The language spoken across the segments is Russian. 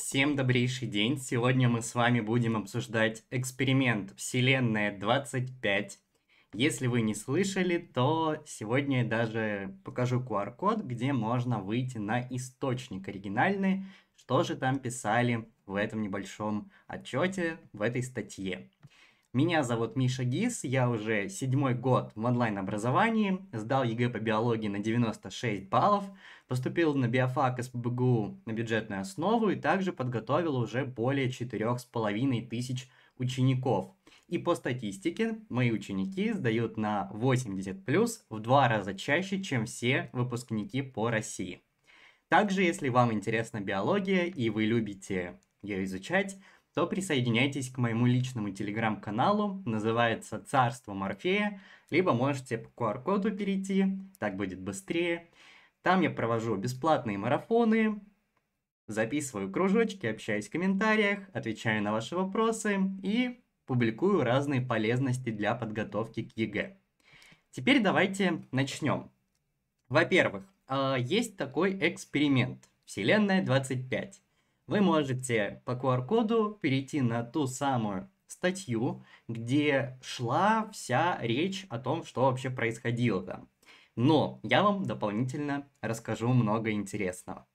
Всем добрейший день! Сегодня мы с вами будем обсуждать эксперимент Вселенная 25. Если вы не слышали, то сегодня я даже покажу QR-код, где можно выйти на источник оригинальный, что же там писали в этом небольшом отчете, в этой статье. Меня зовут Миша Гис, я уже седьмой год в онлайн-образовании, сдал ЕГЭ по биологии на 96 баллов, поступил на биофак СПБГУ на бюджетную основу и также подготовил уже более четырех с половиной тысяч учеников. И по статистике мои ученики сдают на 80 плюс в два раза чаще, чем все выпускники по России. Также, если вам интересна биология и вы любите ее изучать, то присоединяйтесь к моему личному телеграм-каналу, называется «Царство Морфея», либо можете по QR-коду перейти, так будет быстрее. Там я провожу бесплатные марафоны, записываю кружочки, общаюсь в комментариях, отвечаю на ваши вопросы и публикую разные полезности для подготовки к ЕГЭ. Теперь давайте начнем. Во-первых, а, есть такой эксперимент «Вселенная 25» вы можете по QR-коду перейти на ту самую статью, где шла вся речь о том, что вообще происходило там. Но я вам дополнительно расскажу много интересного.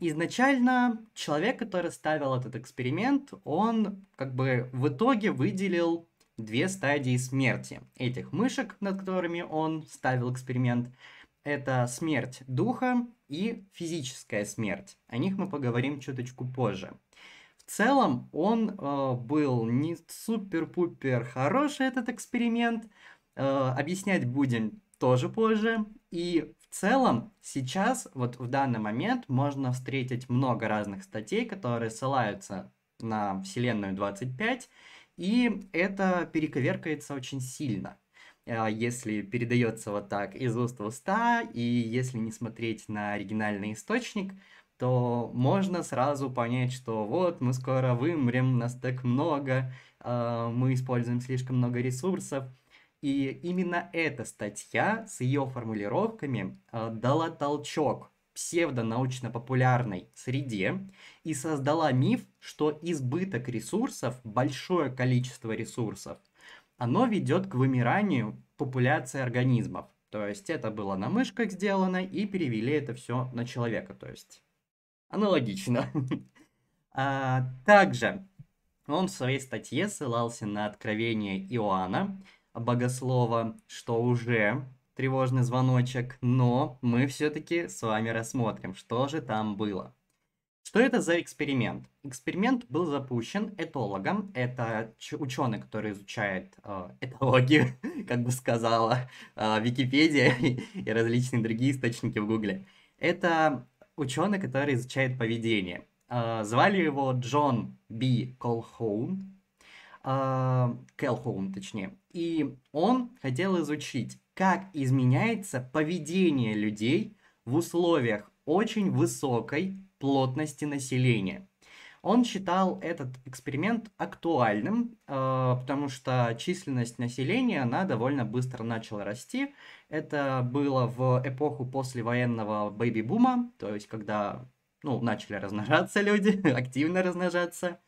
Изначально человек, который ставил этот эксперимент, он как бы в итоге выделил две стадии смерти этих мышек, над которыми он ставил эксперимент это смерть духа и физическая смерть. О них мы поговорим чуточку позже. В целом он э, был не супер-пупер хороший этот эксперимент. Э, объяснять будем тоже позже. И в целом сейчас, вот в данный момент, можно встретить много разных статей, которые ссылаются на Вселенную 25, и это перековеркается очень сильно. А, если передается вот так из уст в уста, и если не смотреть на оригинальный источник, то можно сразу понять, что вот мы скоро вымрем, нас так много, а, мы используем слишком много ресурсов. И именно эта статья с ее формулировками а, дала толчок псевдонаучно-популярной среде и создала миф, что избыток ресурсов, большое количество ресурсов, оно ведет к вымиранию популяции организмов. То есть это было на мышках сделано и перевели это все на человека. То есть аналогично. а, также он в своей статье ссылался на откровение Иоанна, богослова, что уже тревожный звоночек, но мы все-таки с вами рассмотрим, что же там было. Что это за эксперимент? Эксперимент был запущен этологом, это ученый, который изучает э, этологию, как бы сказала э, Википедия и, и различные другие источники в Гугле. Это ученый, который изучает поведение. Э, звали его Джон Б. Колхоун, э, Келхоун точнее, и он хотел изучить, как изменяется поведение людей в условиях очень высокой плотности населения. Он считал этот эксперимент актуальным, э, потому что численность населения, она довольно быстро начала расти. Это было в эпоху послевоенного бэби-бума, то есть когда ну, начали размножаться люди, активно размножаться.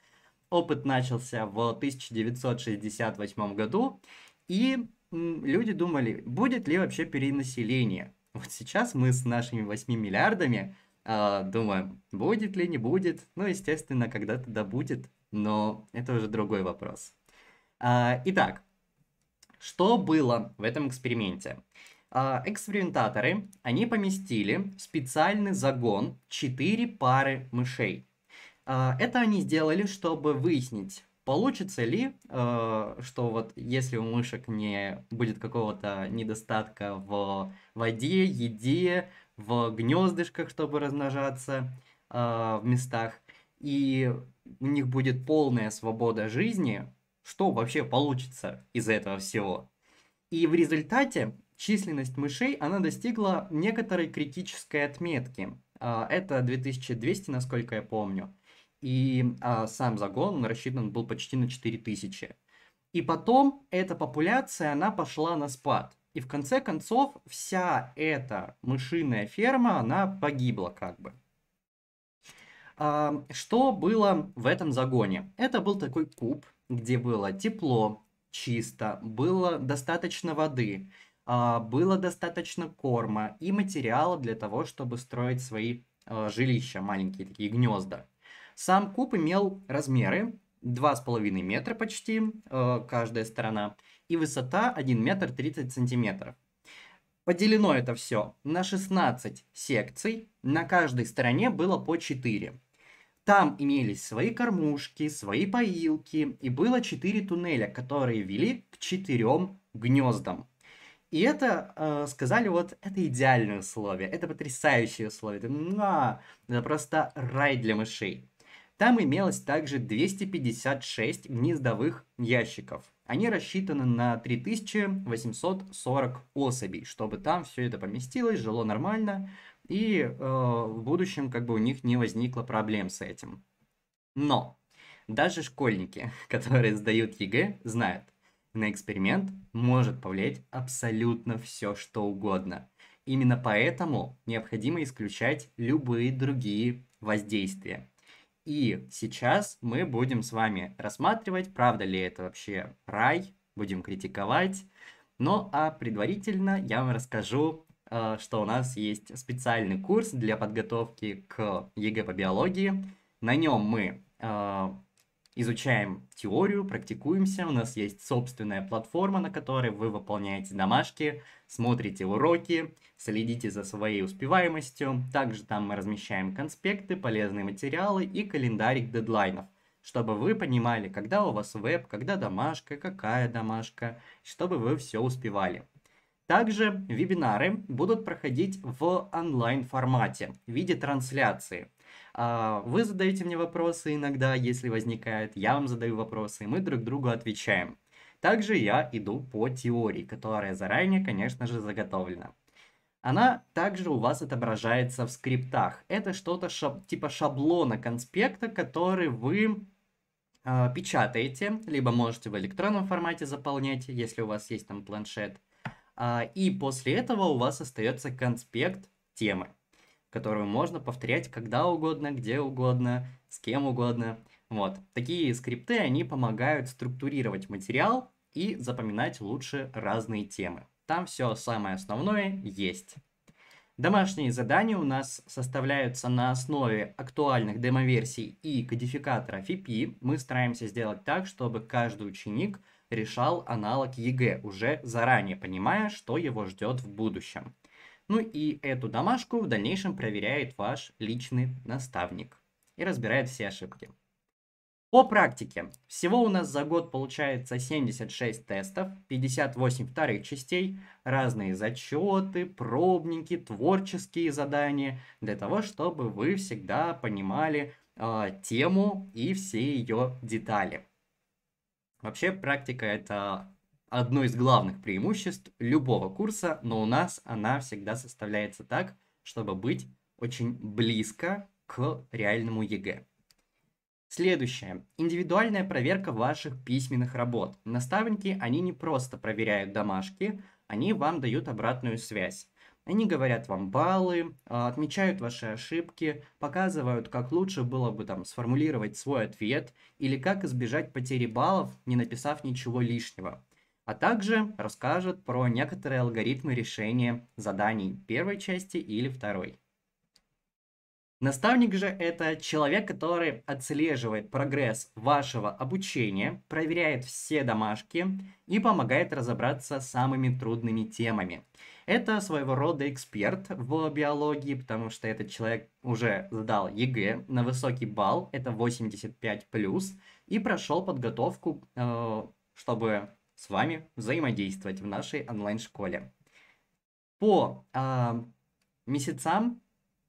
Опыт начался в 1968 году, и люди думали, будет ли вообще перенаселение. Вот сейчас мы с нашими 8 миллиардами а, Думаю, будет ли, не будет. Ну, естественно, когда-то да будет, но это уже другой вопрос. А, итак, что было в этом эксперименте? А, экспериментаторы, они поместили в специальный загон 4 пары мышей. Это они сделали, чтобы выяснить, получится ли, что вот если у мышек не будет какого-то недостатка в воде, еде, в гнездышках, чтобы размножаться э, в местах, и у них будет полная свобода жизни, что вообще получится из этого всего. И в результате численность мышей, она достигла некоторой критической отметки. А, это 2200, насколько я помню. И а, сам загон, он рассчитан был почти на 4000. И потом эта популяция, она пошла на спад. И в конце концов вся эта мышиная ферма, она погибла как бы. А, что было в этом загоне? Это был такой куб, где было тепло, чисто, было достаточно воды, а, было достаточно корма и материала для того, чтобы строить свои э, жилища, маленькие такие гнезда. Сам куб имел размеры 2,5 метра почти, э, каждая сторона и высота 1 метр 30 сантиметров. Поделено это все на 16 секций, на каждой стороне было по 4. Там имелись свои кормушки, свои поилки, и было 4 туннеля, которые вели к 4 гнездам. И это э, сказали вот, это идеальные условия, это потрясающие условия, это, муа, это просто рай для мышей. Там имелось также 256 гнездовых ящиков. Они рассчитаны на 3840 особей, чтобы там все это поместилось, жило нормально, и э, в будущем как бы у них не возникло проблем с этим. Но даже школьники, которые сдают ЕГЭ, знают, на эксперимент может повлиять абсолютно все, что угодно. Именно поэтому необходимо исключать любые другие воздействия. И сейчас мы будем с вами рассматривать, правда ли это вообще рай, будем критиковать. Ну а предварительно я вам расскажу, э, что у нас есть специальный курс для подготовки к ЕГЭ по биологии. На нем мы э, изучаем теорию, практикуемся, у нас есть собственная платформа, на которой вы выполняете домашки, смотрите уроки, следите за своей успеваемостью. Также там мы размещаем конспекты, полезные материалы и календарик дедлайнов чтобы вы понимали, когда у вас веб, когда домашка, какая домашка, чтобы вы все успевали. Также вебинары будут проходить в онлайн формате в виде трансляции. А, вы задаете мне вопросы иногда, если возникают, я вам задаю вопросы, и мы друг другу отвечаем. Также я иду по теории, которая заранее, конечно же, заготовлена. Она также у вас отображается в скриптах. Это что-то шаб типа шаблона конспекта, который вы э, печатаете, либо можете в электронном формате заполнять, если у вас есть там планшет. Э, и после этого у вас остается конспект темы которую можно повторять когда угодно, где угодно, с кем угодно. Вот. Такие скрипты, они помогают структурировать материал и запоминать лучше разные темы. Там все самое основное есть. Домашние задания у нас составляются на основе актуальных демоверсий и кодификатора FIPI. Мы стараемся сделать так, чтобы каждый ученик решал аналог ЕГЭ, уже заранее понимая, что его ждет в будущем. Ну и эту домашку в дальнейшем проверяет ваш личный наставник и разбирает все ошибки. По практике, всего у нас за год получается 76 тестов, 58 вторых частей, разные зачеты, пробники, творческие задания, для того, чтобы вы всегда понимали э, тему и все ее детали. Вообще практика это одно из главных преимуществ любого курса, но у нас она всегда составляется так, чтобы быть очень близко к реальному ЕГЭ. Следующее. Индивидуальная проверка ваших письменных работ. Наставники, они не просто проверяют домашки, они вам дают обратную связь. Они говорят вам баллы, а, отмечают ваши ошибки, показывают, как лучше было бы там сформулировать свой ответ или как избежать потери баллов, не написав ничего лишнего а также расскажет про некоторые алгоритмы решения заданий первой части или второй. Наставник же это человек, который отслеживает прогресс вашего обучения, проверяет все домашки и помогает разобраться с самыми трудными темами. Это своего рода эксперт в биологии, потому что этот человек уже сдал ЕГЭ на высокий балл, это 85+, и прошел подготовку, э, чтобы с вами взаимодействовать в нашей онлайн-школе. По э, месяцам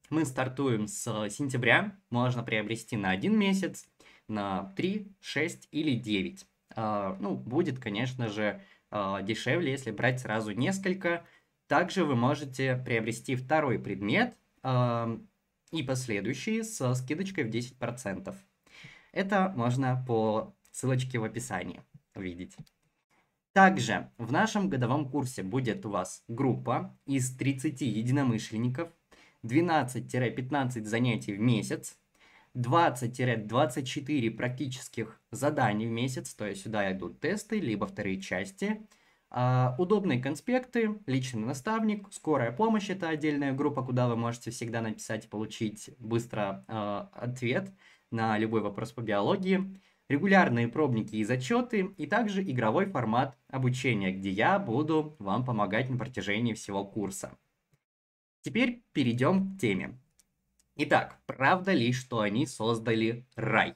мы стартуем с сентября, можно приобрести на один месяц, на 3, 6 или 9. Э, а, ну, будет, конечно же, э, дешевле, если брать сразу несколько. Также вы можете приобрести второй предмет э, и последующие со скидочкой в 10%. Это можно по ссылочке в описании увидеть. Также в нашем годовом курсе будет у вас группа из 30 единомышленников, 12-15 занятий в месяц, 20-24 практических заданий в месяц, то есть сюда идут тесты, либо вторые части, а, удобные конспекты, личный наставник, скорая помощь, это отдельная группа, куда вы можете всегда написать и получить быстро а, ответ на любой вопрос по биологии, регулярные пробники и зачеты, и также игровой формат обучения, где я буду вам помогать на протяжении всего курса. Теперь перейдем к теме. Итак, правда ли, что они создали рай?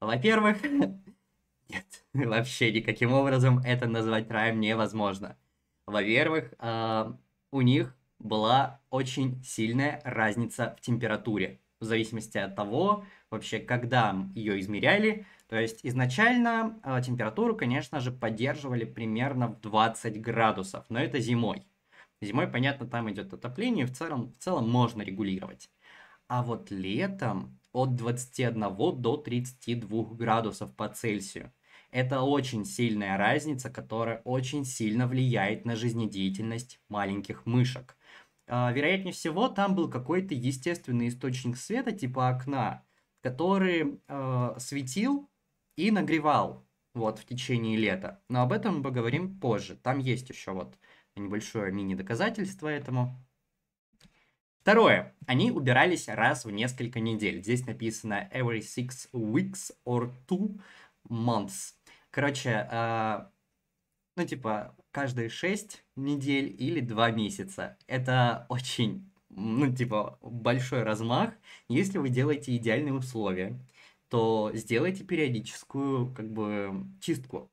Во-первых, нет, вообще никаким образом это назвать раем невозможно. Во-первых, а, у них была очень сильная разница в температуре, в зависимости от того, вообще, когда ее измеряли, то есть изначально э, температуру, конечно же, поддерживали примерно в 20 градусов, но это зимой. Зимой, понятно, там идет отопление, в целом, в целом можно регулировать. А вот летом от 21 до 32 градусов по Цельсию. Это очень сильная разница, которая очень сильно влияет на жизнедеятельность маленьких мышек. А, вероятнее всего, там был какой-то естественный источник света, типа окна, который э, светил и нагревал вот в течение лета. Но об этом мы поговорим позже. Там есть еще вот небольшое мини-доказательство этому. Второе. Они убирались раз в несколько недель. Здесь написано every six weeks or two months. Короче, э, ну типа каждые шесть недель или два месяца. Это очень, ну типа большой размах, если вы делаете идеальные условия то сделайте периодическую, как бы, чистку,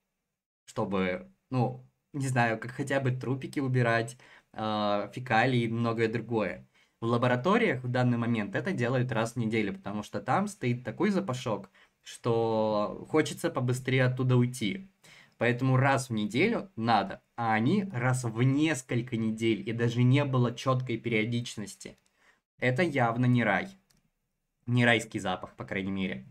чтобы, ну, не знаю, как хотя бы трупики убирать, э, фекалии и многое другое. В лабораториях в данный момент это делают раз в неделю, потому что там стоит такой запашок, что хочется побыстрее оттуда уйти. Поэтому раз в неделю надо, а они раз в несколько недель, и даже не было четкой периодичности. Это явно не рай. Не райский запах, по крайней мере.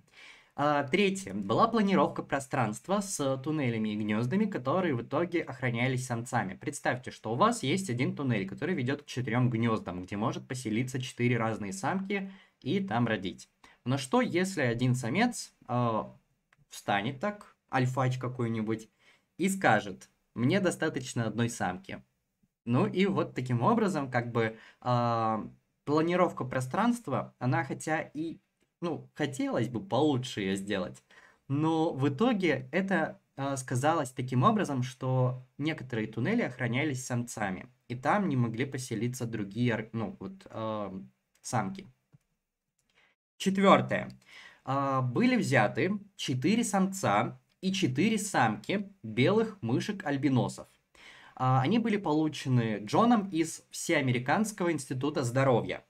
А, третье. Была планировка пространства с туннелями и гнездами, которые в итоге охранялись самцами. Представьте, что у вас есть один туннель, который ведет к четырем гнездам, где может поселиться четыре разные самки и там родить. Но что, если один самец э, встанет так, альфач какой-нибудь, и скажет, мне достаточно одной самки. Ну и вот таким образом, как бы, э, планировка пространства, она хотя и ну, хотелось бы получше ее сделать. Но в итоге это э, сказалось таким образом, что некоторые туннели охранялись самцами, и там не могли поселиться другие, ну, вот, э, самки. Четвертое. Э, а, были взяты четыре самца и четыре самки белых мышек-альбиносов. Э, они были получены Джоном из Всеамериканского института здоровья.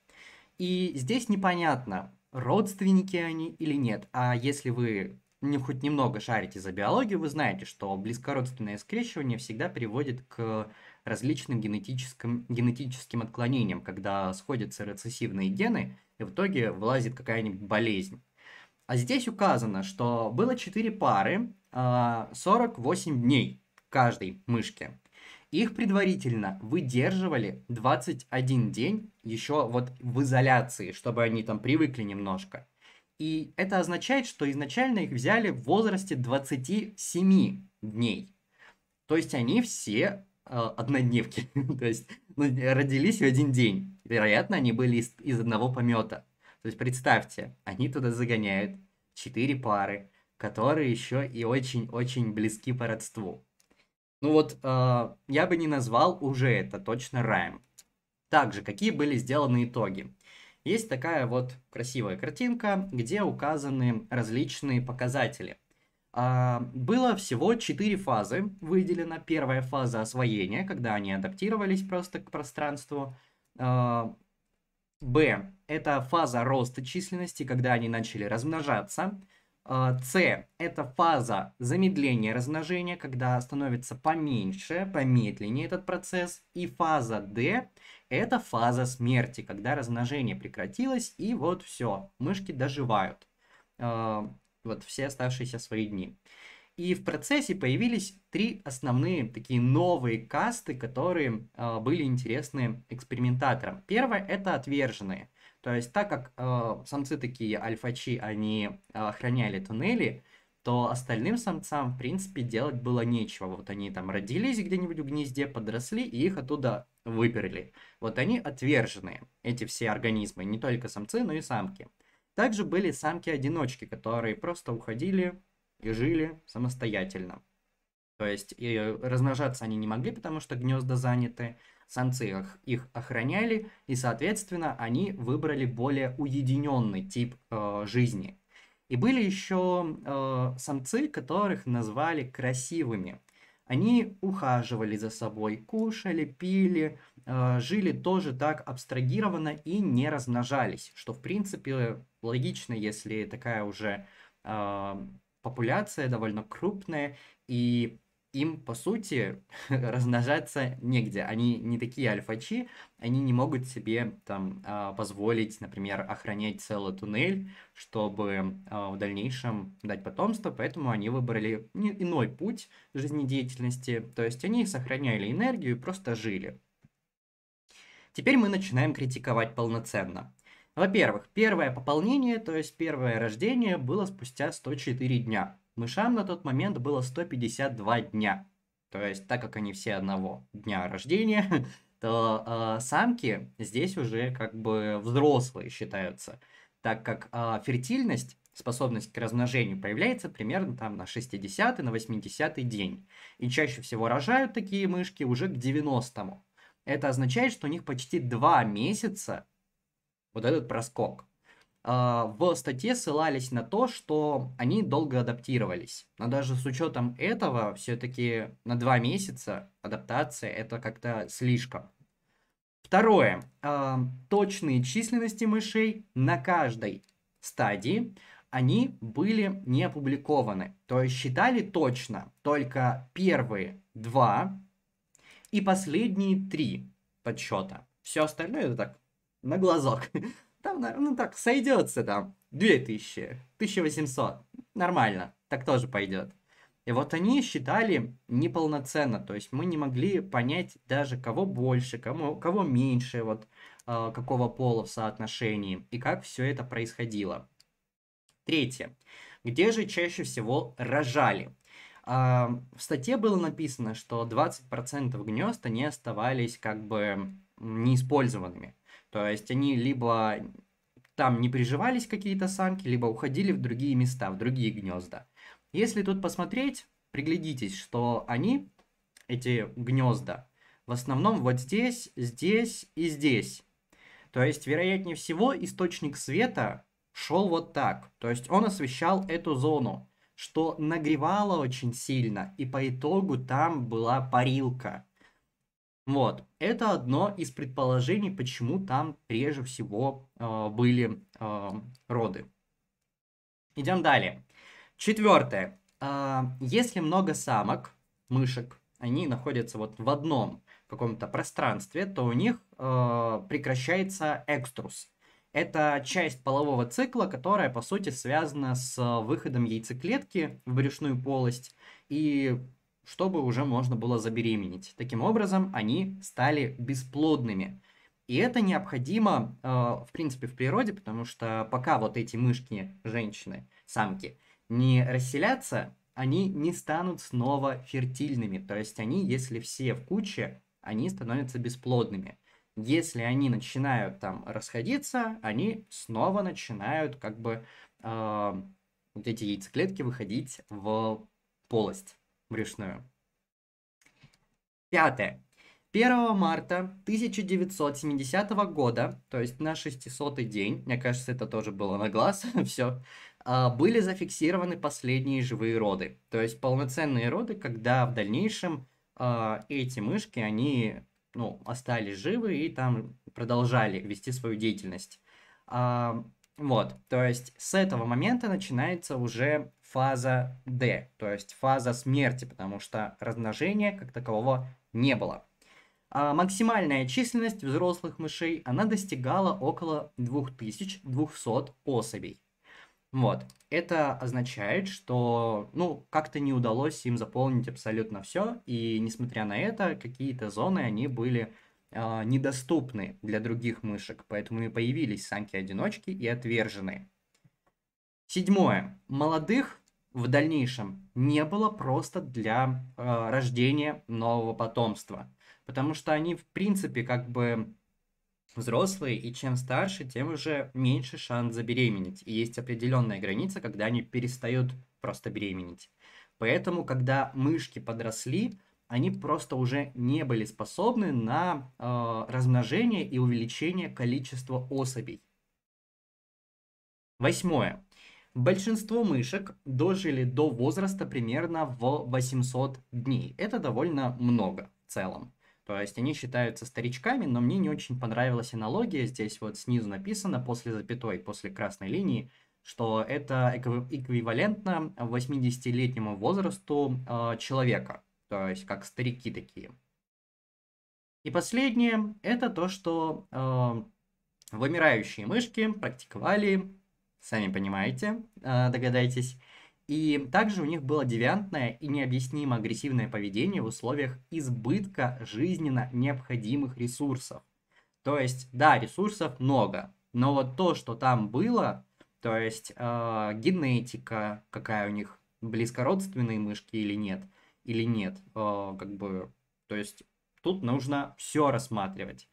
И здесь непонятно, родственники они или нет. А если вы не хоть немного шарите за биологию, вы знаете, что близкородственное скрещивание всегда приводит к различным генетическим, генетическим отклонениям, когда сходятся рецессивные гены, и в итоге вылазит какая-нибудь болезнь. А здесь указано, что было 4 пары, 48 а, дней каждой мышки. Их предварительно выдерживали 21 день еще вот в изоляции, чтобы они там привыкли немножко. И это означает, что изначально их взяли в возрасте 27 дней. То есть они все э, однодневки, то есть ну, родились в один день. Вероятно, они были из, из одного помета. То есть представьте, они туда загоняют четыре пары, которые еще и очень-очень близки по родству. Ну вот, э, я бы не назвал уже это точно раем. Также, какие были сделаны итоги? Есть такая вот красивая картинка, где указаны различные показатели. Э, было всего 4 фазы выделено. Первая фаза освоения, когда они адаптировались просто к пространству. Э, Б. Это фаза роста численности, когда они начали размножаться. А, С – это фаза замедления размножения, когда становится поменьше, помедленнее этот процесс. И фаза D – это фаза смерти, когда размножение прекратилось, и вот все, мышки доживают. А, вот все оставшиеся свои дни. И в процессе появились три основные такие новые касты, которые э, были интересны экспериментаторам. Первое это отверженные. То есть так как э, самцы такие альфачи, они э, охраняли туннели, то остальным самцам, в принципе, делать было нечего. Вот они там родились где-нибудь в гнезде, подросли и их оттуда выперли. Вот они отверженные, эти все организмы, не только самцы, но и самки. Также были самки-одиночки, которые просто уходили и жили самостоятельно. То есть и размножаться они не могли, потому что гнезда заняты, самцы их, охраняли, и, соответственно, они выбрали более уединенный тип э, жизни. И были еще э, самцы, которых назвали красивыми. Они ухаживали за собой, кушали, пили, э, жили тоже так абстрагированно и не размножались, что, в принципе, логично, если такая уже э, популяция довольно крупная, и им, по сути, размножаться негде. Они не такие альфачи, они не могут себе там а, позволить, например, охранять целый туннель, чтобы а, в дальнейшем дать потомство, поэтому они выбрали иной путь жизнедеятельности, то есть они сохраняли энергию и просто жили. Теперь мы начинаем критиковать полноценно. Во-первых, первое пополнение, то есть первое рождение, было спустя 104 дня. Мышам на тот момент было 152 дня. То есть, так как они все одного дня рождения, то э, самки здесь уже как бы взрослые считаются, так как э, фертильность, способность к размножению появляется примерно там на 60 на 80 день. И чаще всего рожают такие мышки уже к 90-му. Это означает, что у них почти 2 месяца вот этот проскок. А, в статье ссылались на то, что они долго адаптировались. Но даже с учетом этого, все-таки на два месяца адаптация это как-то слишком. Второе. А, точные численности мышей на каждой стадии они были не опубликованы. То есть считали точно только первые два и последние три подсчета. Все остальное это так на глазок. Там, ну так, сойдется там. 2000, 1800. Нормально, так тоже пойдет. И вот они считали неполноценно, то есть мы не могли понять даже кого больше, кому, кого меньше, вот э, какого пола в соотношении и как все это происходило. Третье. Где же чаще всего рожали? Э, в статье было написано, что 20% гнезд они оставались как бы неиспользованными. То есть они либо там не приживались какие-то самки, либо уходили в другие места, в другие гнезда. Если тут посмотреть, приглядитесь, что они, эти гнезда, в основном вот здесь, здесь и здесь. То есть, вероятнее всего, источник света шел вот так. То есть он освещал эту зону, что нагревало очень сильно, и по итогу там была парилка. Вот, это одно из предположений, почему там прежде всего э, были э, роды. Идем далее. Четвертое. Э, если много самок, мышек, они находятся вот в одном каком-то пространстве, то у них э, прекращается экструс. Это часть полового цикла, которая, по сути, связана с э, выходом яйцеклетки в брюшную полость и чтобы уже можно было забеременеть. Таким образом, они стали бесплодными. И это необходимо, э, в принципе, в природе, потому что пока вот эти мышки, женщины, самки, не расселятся, они не станут снова фертильными. То есть они, если все в куче, они становятся бесплодными. Если они начинают там расходиться, они снова начинают как бы э, вот эти яйцеклетки выходить в полость вручную. Пятое. 1 марта 1970 года, то есть на 600 день, мне кажется, это тоже было на глаз, все, а, были зафиксированы последние живые роды. То есть полноценные роды, когда в дальнейшем а, эти мышки, они ну, остались живы и там продолжали вести свою деятельность. А, вот, то есть с этого момента начинается уже фаза D, то есть фаза смерти, потому что размножения как такового не было. А максимальная численность взрослых мышей, она достигала около 2200 особей. Вот. Это означает, что, ну, как-то не удалось им заполнить абсолютно все, и несмотря на это, какие-то зоны, они были э, недоступны для других мышек, поэтому и появились самки-одиночки и отверженные. Седьмое. Молодых в дальнейшем не было просто для э, рождения нового потомства, потому что они в принципе как бы взрослые, и чем старше, тем уже меньше шанс забеременеть. И есть определенная граница, когда они перестают просто беременеть. Поэтому, когда мышки подросли, они просто уже не были способны на э, размножение и увеличение количества особей. Восьмое. Большинство мышек дожили до возраста примерно в 800 дней. Это довольно много в целом. То есть они считаются старичками, но мне не очень понравилась аналогия. Здесь вот снизу написано после запятой, после красной линии, что это эквивалентно 80-летнему возрасту э, человека. То есть как старики такие. И последнее, это то, что э, вымирающие мышки практиковали сами понимаете, э, догадайтесь. И также у них было девиантное и необъяснимо агрессивное поведение в условиях избытка жизненно необходимых ресурсов. То есть, да, ресурсов много, но вот то, что там было, то есть э, генетика, какая у них, близкородственные мышки или нет, или нет, э, как бы, то есть тут нужно все рассматривать.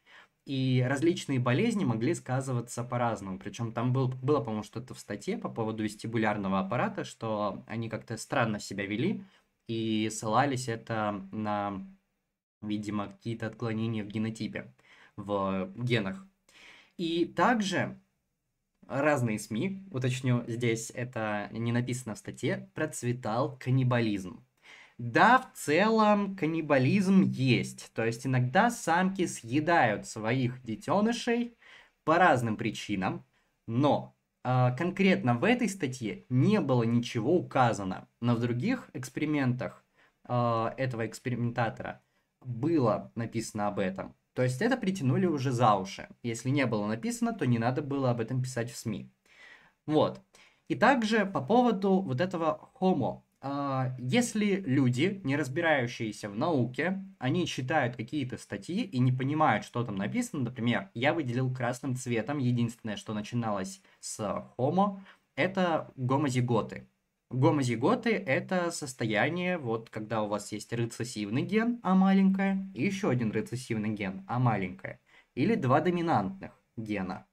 И различные болезни могли сказываться по-разному. Причем там был, было, по-моему, что-то в статье по поводу вестибулярного аппарата, что они как-то странно себя вели и ссылались это на, видимо, какие-то отклонения в генотипе, в генах. И также разные СМИ, уточню, здесь это не написано в статье, процветал каннибализм. Да, в целом каннибализм есть, то есть иногда самки съедают своих детенышей по разным причинам, но э, конкретно в этой статье не было ничего указано, но в других экспериментах э, этого экспериментатора было написано об этом. То есть это притянули уже за уши. Если не было написано, то не надо было об этом писать в СМИ. Вот. И также по поводу вот этого Homo а, если люди, не разбирающиеся в науке, они читают какие-то статьи и не понимают, что там написано, например, я выделил красным цветом, единственное, что начиналось с homo, это гомозиготы. Гомозиготы – это состояние, вот когда у вас есть рецессивный ген, а маленькая, и еще один рецессивный ген, а маленькая, или два доминантных гена.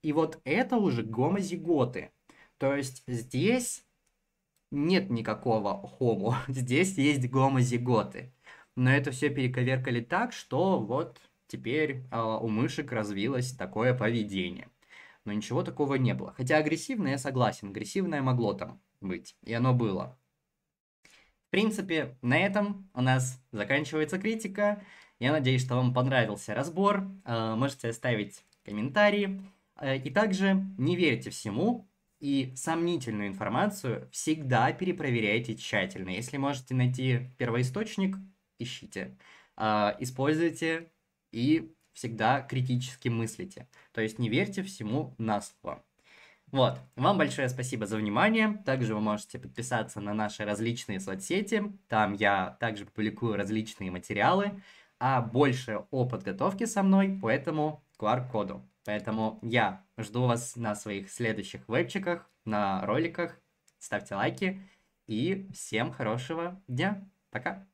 И вот это уже гомозиготы. То есть здесь нет никакого хомо. Здесь есть гомозиготы. Но это все перековеркали так, что вот теперь э, у мышек развилось такое поведение. Но ничего такого не было. Хотя агрессивное, я согласен, агрессивное могло там быть. И оно было. В принципе, на этом у нас заканчивается критика. Я надеюсь, что вам понравился разбор. Э, можете оставить комментарии. Э, и также не верьте всему, и сомнительную информацию всегда перепроверяйте тщательно. Если можете найти первоисточник, ищите. А, используйте и всегда критически мыслите. То есть не верьте всему на слово. Вот, вам большое спасибо за внимание. Также вы можете подписаться на наши различные соцсети. Там я также публикую различные материалы, а больше о подготовке со мной по этому QR-коду. Поэтому я жду вас на своих следующих вебчиках, на роликах. Ставьте лайки и всем хорошего дня. Пока.